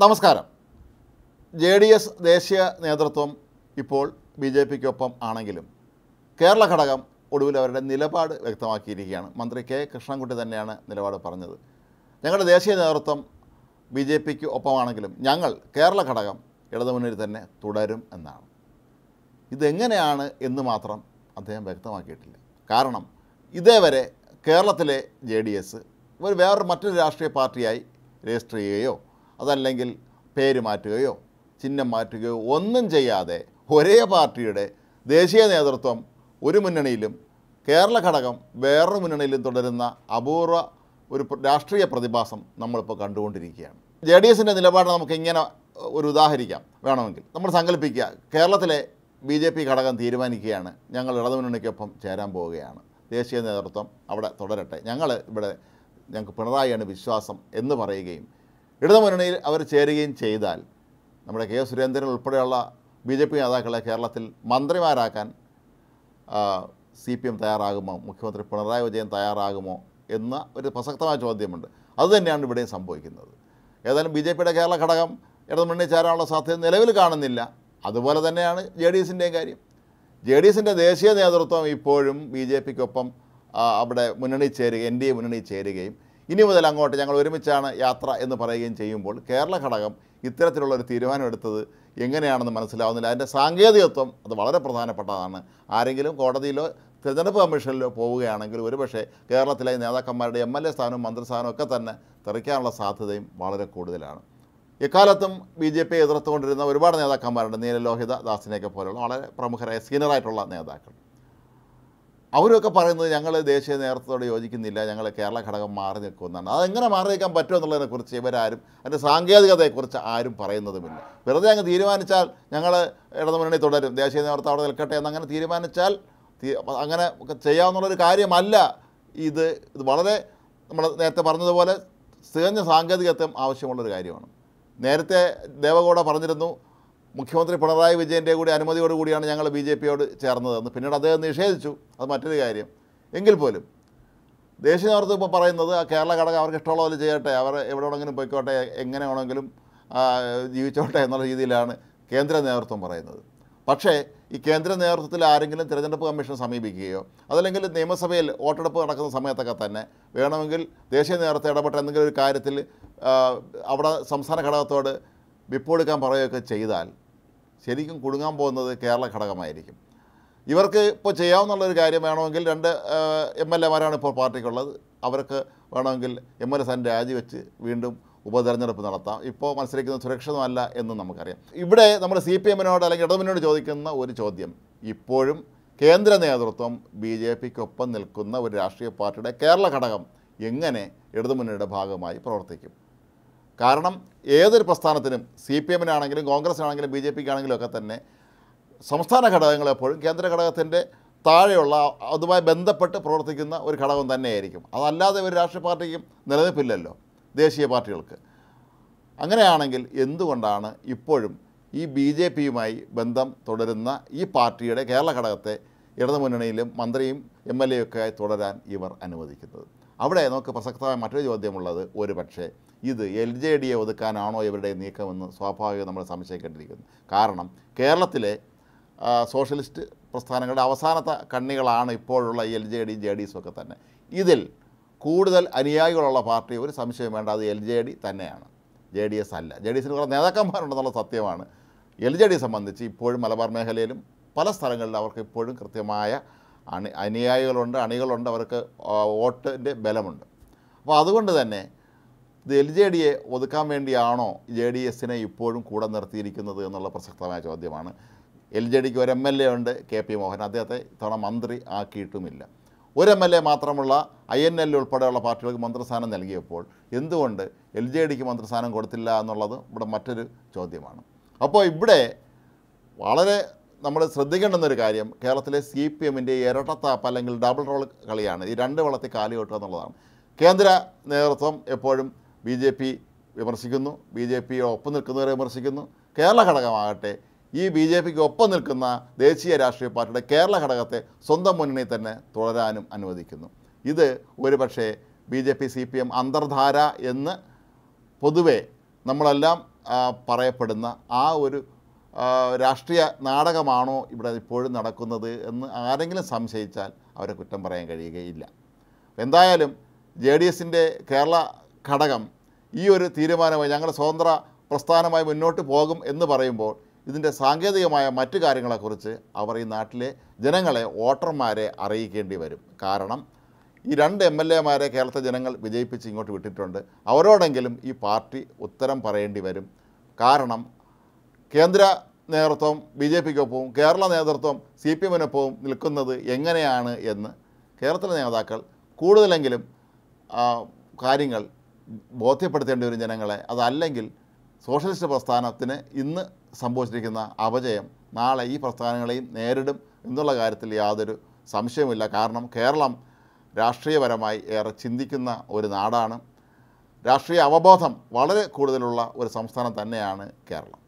നമസ്കാരം J D S ദേശീയ നേതൃത്വം ഇപ്പോൾ ബി ജെ പിക്കൊപ്പം ആണെങ്കിലും കേരള ഘടകം ഒടുവിൽ അവരുടെ നിലപാട് വ്യക്തമാക്കിയിരിക്കുകയാണ് മന്ത്രി കെ കൃഷ്ണൻകുട്ടി തന്നെയാണ് നിലപാട് പറഞ്ഞത് ഞങ്ങളുടെ ദേശീയ നേതൃത്വം ബി ജെ പിക്ക് ഒപ്പമാണെങ്കിലും ഞങ്ങൾ കേരള ഘടകം ഇടതുമുന്നണിയിൽ തന്നെ തുടരും എന്നാണ് ഇതെങ്ങനെയാണ് എന്ന് മാത്രം അദ്ദേഹം വ്യക്തമാക്കിയിട്ടില്ല കാരണം ഇതേവരെ കേരളത്തിലെ ജെ ഡി എസ് ഒരു വേറൊരു മറ്റൊരു രാഷ്ട്രീയ പാർട്ടിയായി രജിസ്റ്റർ ചെയ്യുകയോ അതല്ലെങ്കിൽ പേര് മാറ്റുകയോ ചിഹ്നം മാറ്റുകയോ ഒന്നും ചെയ്യാതെ ഒരേ പാർട്ടിയുടെ ദേശീയ നേതൃത്വം ഒരു മുന്നണിയിലും കേരള ഘടകം വേറൊരു മുന്നണിയിലും തുടരുന്ന അപൂർവ ഒരു രാഷ്ട്രീയ പ്രതിഭാസം നമ്മളിപ്പോൾ കണ്ടുകൊണ്ടിരിക്കുകയാണ് ജെ ഡി എസിൻ്റെ നിലപാട് നമുക്ക് ഇങ്ങനെ ഒരു ഉദാഹരിക്കാം വേണമെങ്കിൽ നമ്മൾ സങ്കല്പിക്കുക കേരളത്തിലെ ബി ജെ പി ഘടകം തീരുമാനിക്കുകയാണ് ഞങ്ങൾ ഇടതുമുന്നണിക്കൊപ്പം ചേരാൻ പോവുകയാണ് ദേശീയ നേതൃത്വം അവിടെ തുടരട്ടെ ഞങ്ങൾ ഇവിടെ ഞങ്ങൾക്ക് പിണറായിയാണ് വിശ്വാസം എന്ന് പറയുകയും ഇടതുമുന്നണിയിൽ അവർ ചേരുകയും ചെയ്താൽ നമ്മുടെ കെ സുരേന്ദ്രൻ ഉൾപ്പെടെയുള്ള ബി ജെ പി നേതാക്കളെ കേരളത്തിൽ മന്ത്രിമാരാക്കാൻ സി പി എം തയ്യാറാകുമോ മുഖ്യമന്ത്രി പിണറായി വിജയൻ തയ്യാറാകുമോ എന്ന ഒരു പ്രസക്തമായ ചോദ്യമുണ്ട് അതുതന്നെയാണ് ഇവിടെയും സംഭവിക്കുന്നത് ഏതായാലും ബി ജെ പിയുടെ കേരള ഘടകം ഇടതുമുന്നണി ചേരാനുള്ള സാധ്യത നിലവിൽ കാണുന്നില്ല അതുപോലെ തന്നെയാണ് ജെ ഡി എസിൻ്റെയും കാര്യം ജെ ഡി എസിൻ്റെ ദേശീയ നേതൃത്വം ഇപ്പോഴും ബി ജെ പിക്കൊപ്പം അവിടെ മുന്നണി ചേരുകയും എൻ ഡി എ മുന്നണി ചേരുകയും ഇനി മുതൽ അങ്ങോട്ട് ഞങ്ങൾ ഒരുമിച്ചാണ് യാത്ര എന്ന് പറയുകയും ചെയ്യുമ്പോൾ കേരള ഘടകം ഇത്തരത്തിലുള്ള ഒരു തീരുമാനമെടുത്തത് എങ്ങനെയാണെന്ന് മനസ്സിലാവുന്നില്ല അതിൻ്റെ സാങ്കേതികത്വം അത് വളരെ പ്രധാനപ്പെട്ടതാണ് ആരെങ്കിലും കോടതിയിലോ തിരഞ്ഞെടുപ്പ് കമ്മീഷനിലോ പോവുകയാണെങ്കിൽ ഒരുപക്ഷെ കേരളത്തിലെ നേതാക്കന്മാരുടെ എം എൽ എ സ്ഥാനവും മന്ത്രിസ്ഥാനവും ഒക്കെ തന്നെ തെറിക്കാനുള്ള സാധ്യതയും വളരെ കൂടുതലാണ് എക്കാലത്തും ബി ജെ പി എതിർത്തുകൊണ്ടിരുന്ന ഒരുപാട് നേതാക്കന്മാരുണ്ട് ലോഹിത ദാസിനെയൊക്കെ പോലുള്ള വളരെ പ്രമുഖരായ സീനിയറായിട്ടുള്ള നേതാക്കൾ അവരൊക്കെ പറയുന്നത് ഞങ്ങൾ ദേശീയ നേതൃത്വത്തോട് യോജിക്കുന്നില്ല ഞങ്ങൾ കേരള ഘടകം മാറി നിൽക്കുമെന്നാണ് അതെങ്ങനെ മാറി നിൽക്കാൻ പറ്റുമോ എന്നുള്ളതിനെക്കുറിച്ച് ഇവരാരും അതിൻ്റെ സാങ്കേതികതയെക്കുറിച്ച് ആരും പറയുന്നതുമില്ല വെറുതെ അങ്ങ് തീരുമാനിച്ചാൽ ഞങ്ങൾ ഇടതുമുന്നണി തുടരും ദേശീയ നേതൃത്വം അവിടെ നിൽക്കട്ടെ എന്നങ്ങനെ തീരുമാനിച്ചാൽ അങ്ങനെ ചെയ്യാവുന്നൊരു കാര്യമല്ല ഇത് ഇത് വളരെ നമ്മൾ നേരത്തെ പറഞ്ഞതുപോലെ തികഞ്ഞ സാങ്കേതികത്വം ആവശ്യമുള്ളൊരു കാര്യമാണ് നേരത്തെ ദേവഗൗഡ പറഞ്ഞിരുന്നു മുഖ്യമന്ത്രി പിണറായി വിജയൻ്റെ കൂടി അനുമതിയോടുകൂടിയാണ് ഞങ്ങൾ ബി ജെ പിയോട് ചേർന്നതെന്ന് പിന്നീട് അദ്ദേഹം നിഷേധിച്ചു അത് മറ്റൊരു കാര്യം എങ്കിൽ പോലും ദേശീയ നേതൃത്വം ഇപ്പോൾ പറയുന്നത് ആ കേരള ഘടകം അവർക്ക് ഇഷ്ടമുള്ള പോലെ ചെയ്യട്ടെ അവർ എവിടെ വേണമെങ്കിലും പോയിക്കോട്ടെ എങ്ങനെ വേണമെങ്കിലും ജീവിച്ചോട്ടെ എന്നുള്ള രീതിയിലാണ് കേന്ദ്ര നേതൃത്വം പറയുന്നത് പക്ഷേ ഈ കേന്ദ്ര നേതൃത്വത്തിൽ ആരെങ്കിലും തിരഞ്ഞെടുപ്പ് കമ്മീഷനെ സമീപിക്കുകയോ അതല്ലെങ്കിൽ നിയമസഭയിൽ വോട്ടെടുപ്പ് നടക്കുന്ന സമയത്തൊക്കെ തന്നെ വേണമെങ്കിൽ ദേശീയ നേതൃത്വം ഇടപെട്ട എന്തെങ്കിലും ഒരു കാര്യത്തിൽ അവിടെ സംസ്ഥാന ഘടകത്തോട് വിപ്പ് കൊടുക്കാൻ പറയുകയൊക്കെ ചെയ്താൽ ശരിക്കും കുടുങ്ങാൻ പോകുന്നത് കേരള ഘടകമായിരിക്കും ഇവർക്ക് ഇപ്പോൾ ചെയ്യാവുന്നുള്ളൊരു കാര്യം വേണമെങ്കിൽ രണ്ട് എം എൽ എമാരാണ് ഇപ്പോൾ പാർട്ടിക്കുള്ളത് അവർക്ക് വേണമെങ്കിൽ എം എൽ എ സ്ഥാനം രാജിവെച്ച് വീണ്ടും ഉപതെരഞ്ഞെടുപ്പ് നടത്താം ഇപ്പോൾ മത്സരിക്കുന്നത് സുരക്ഷിതമല്ല എന്ന് നമുക്കറിയാം ഇവിടെ നമ്മൾ സി പി എമ്മിനോട് അല്ലെങ്കിൽ ഇടതുമുന്നോട് ചോദിക്കുന്ന ഒരു ചോദ്യം ഇപ്പോഴും കേന്ദ്ര നേതൃത്വം ബി ജെ പിക്കൊപ്പം നിൽക്കുന്ന ഒരു രാഷ്ട്രീയ പാർട്ടിയുടെ കേരള ഘടകം എങ്ങനെ ഇടതുമുന്നണിയുടെ ഭാഗമായി പ്രവർത്തിക്കും കാരണം ഏതൊരു പ്രസ്ഥാനത്തിനും സി പി എമ്മിനാണെങ്കിലും കോൺഗ്രസ്സിനാണെങ്കിലും ബി ജെ ആണെങ്കിലും ഒക്കെ തന്നെ സംസ്ഥാന ഘടകങ്ങളെപ്പോഴും കേന്ദ്ര ഘടകത്തിൻ്റെ താഴെയുള്ള അതുമായി ബന്ധപ്പെട്ട് പ്രവർത്തിക്കുന്ന ഒരു ഘടകം തന്നെയായിരിക്കും അതല്ലാതെ ഒരു രാഷ്ട്രീയ പാർട്ടിക്കും നിലനിൽപ്പില്ലല്ലോ ദേശീയ പാർട്ടികൾക്ക് അങ്ങനെയാണെങ്കിൽ എന്തുകൊണ്ടാണ് ഇപ്പോഴും ഈ ബി ജെ പിയുമായി ബന്ധം തുടരുന്ന ഈ പാർട്ടിയുടെ കേരള ഘടകത്തെ ഇടതുമുന്നണിയിലും മന്ത്രിയും എം എൽ ആയി തുടരാൻ ഇവർ അനുവദിക്കുന്നത് അവിടെ നമുക്ക് പ്രസക്തമായ മറ്റൊരു ചോദ്യമുള്ളത് ഒരു പക്ഷേ ഇത് എൽ ജെ ഡിയെ ഒതുക്കാനാണോ ഇവരുടെ നീക്കമെന്ന് സ്വാഭാവികം നമ്മൾ സംശയിക്കേണ്ടിയിരിക്കുന്നു കാരണം കേരളത്തിലെ സോഷ്യലിസ്റ്റ് പ്രസ്ഥാനങ്ങളുടെ അവസാനത്തെ കണ്ണികളാണ് ഇപ്പോഴുള്ള L J D J D ഒക്കെ തന്നെ ഇതിൽ കൂടുതൽ അനുയായികളുള്ള പാർട്ടി ഒരു സംശയം വേണ്ട അത് എൽ ജെ ഡി തന്നെയാണ് ജെ ഡി എസ് അല്ല ജെ ഡി എസിന് കുറേ നേതാക്കന്മാരുണ്ടെന്നുള്ള സത്യമാണ് എൽ ജെ ഡി സംബന്ധിച്ച് ഇപ്പോഴും മലബാർ മേഖലയിലും പല സ്ഥലങ്ങളിലും അവർക്ക് ഇപ്പോഴും കൃത്യമായ അണി അനുയായികളുണ്ട് അണികളുണ്ട് അവർക്ക് വോട്ടിൻ്റെ ബലമുണ്ട് അപ്പോൾ അതുകൊണ്ട് തന്നെ ഇത് എൽ ജെ ഡിയെ ഒതുക്കാൻ വേണ്ടിയാണോ ജെ ഡി എസിനെ ഇപ്പോഴും കൂടെ നിർത്തിയിരിക്കുന്നത് എന്നുള്ള പ്രസക്തമായ ചോദ്യമാണ് എൽ ജെ ഡിക്ക് ഒരു എം എൽ എ ഉണ്ട് കെ പി മോഹൻ അദ്ദേഹത്തെ ഇത്തവണ മന്ത്രി ആക്കിയിട്ടുമില്ല ഒരു എം എൽ എ മാത്രമുള്ള ഐ എൻ എൽ ഉൾപ്പെടെയുള്ള പാർട്ടികൾക്ക് മന്ത്രിസ്ഥാനം നൽകിയപ്പോൾ എന്തുകൊണ്ട് എൽ ജെ ഡിക്ക് മന്ത്രിസ്ഥാനം കൊടുത്തില്ല എന്നുള്ളത് ഇവിടെ മറ്റൊരു ചോദ്യമാണ് അപ്പോൾ ഇവിടെ വളരെ നമ്മൾ ഒരു കാര്യം കേരളത്തിലെ സി പി എമ്മിൻ്റെ ഇരട്ടത്താപ്പ് അല്ലെങ്കിൽ ഡബിൾ റോൾ കളിയാണ് ഈ രണ്ട് വളത്തെ കാലി കൊട്ടുക എന്നുള്ളതാണ് കേന്ദ്ര നേതൃത്വം എപ്പോഴും ബി ജെ പി വിമർശിക്കുന്നു ബി ജെ പി ഒപ്പം നിൽക്കുന്നവരെ വിമർശിക്കുന്നു കേരള ഘടകമാകട്ടെ ഈ ബി ജെ പിക്ക് ഒപ്പം നിൽക്കുന്ന ദേശീയ രാഷ്ട്രീയ പാർട്ടിയുടെ കേരള ഘടകത്തെ സ്വന്തം മുന്നണി തന്നെ തുടരാനും അനുവദിക്കുന്നു ഇത് ഒരുപക്ഷെ B J P C P M അന്തർധാര എന്ന് പൊതുവെ നമ്മളെല്ലാം പറയപ്പെടുന്ന ആ ഒരു രാഷ്ട്രീയ നാടകമാണോ ഇവിടെ ഇപ്പോഴും നടക്കുന്നത് എന്ന് ആരെങ്കിലും സംശയിച്ചാൽ അവരെ കുറ്റം പറയാൻ കഴിയുകയില്ല എന്തായാലും ജെ ഡി എസിൻ്റെ കേരള ഘടകം ഈ ഒരു തീരുമാനമായി ഞങ്ങളുടെ സ്വതന്ത്ര പ്രസ്ഥാനമായി മുന്നോട്ട് പോകും എന്ന് പറയുമ്പോൾ ഇതിൻ്റെ സാങ്കേതികമായ മറ്റു കാര്യങ്ങളെക്കുറിച്ച് അവർ ഈ നാട്ടിലെ ജനങ്ങളെ വോട്ടർമാരെ അറിയിക്കേണ്ടി വരും കാരണം ഈ രണ്ട് എം എൽ എമാരെ കേരളത്തെ ജനങ്ങൾ വിജയിപ്പിച്ച് ഇങ്ങോട്ട് വിട്ടിട്ടുണ്ട് അവരോടെങ്കിലും ഈ പാർട്ടി ഉത്തരം പറയേണ്ടി വരും കാരണം കേന്ദ്ര നേതൃത്വം ബി ജെ പിക്കൊപ്പവും കേരള നേതൃത്വം സി പി എമ്മിനൊപ്പവും നിൽക്കുന്നത് എങ്ങനെയാണ് എന്ന് കേരളത്തിലെ നേതാക്കൾ കൂടുതലെങ്കിലും കാര്യങ്ങൾ ബോധ്യപ്പെടുത്തേണ്ടി വരും ജനങ്ങളെ അതല്ലെങ്കിൽ സോഷ്യലിസ്റ്റ് പ്രസ്ഥാനത്തിന് ഇന്ന് സംഭവിച്ചിരിക്കുന്ന അപജയം നാളെ ഈ പ്രസ്ഥാനങ്ങളെയും നേരിടും എന്നുള്ള കാര്യത്തിൽ യാതൊരു സംശയവുമില്ല കാരണം കേരളം രാഷ്ട്രീയപരമായി ഏറെ ചിന്തിക്കുന്ന ഒരു നാടാണ് രാഷ്ട്രീയ അവബോധം വളരെ കൂടുതലുള്ള ഒരു സംസ്ഥാനം തന്നെയാണ് കേരളം